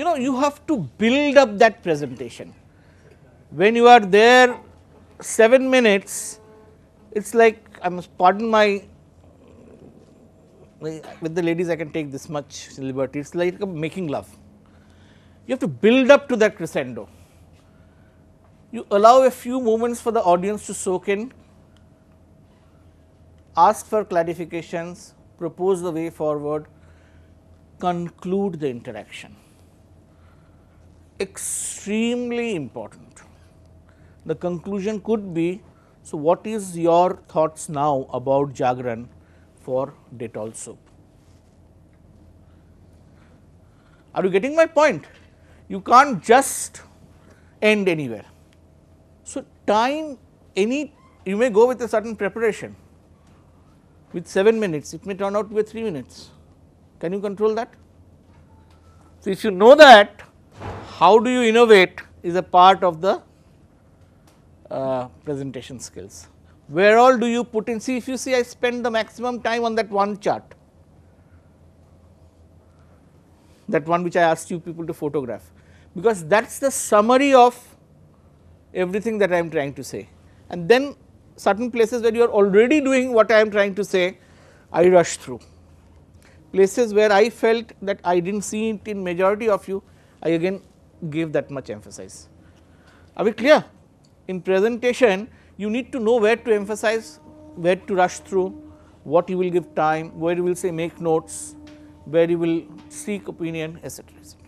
you know you have to build up that presentation. When you are there 7 minutes, it is like I must pardon my with the ladies I can take this much liberty, it is like making love. You have to build up to that crescendo. You allow a few moments for the audience to soak in, ask for clarifications, propose the way forward, conclude the interaction extremely important. The conclusion could be, so what is your thoughts now about Jagran for Detol soap? Are you getting my point? You can't just end anywhere. So, time any you may go with a certain preparation with 7 minutes it may turn out to be 3 minutes. Can you control that? So, if you know that how do you innovate is a part of the uh, presentation skills. Where all do you put in? See, if you see, I spend the maximum time on that one chart, that one which I asked you people to photograph, because that is the summary of everything that I am trying to say. And then certain places where you are already doing what I am trying to say, I rush through. Places where I felt that I did not see it in majority of you, I again give that much emphasis. Are we clear? In presentation, you need to know where to emphasize, where to rush through, what you will give time, where you will say make notes, where you will seek opinion, etc. etc.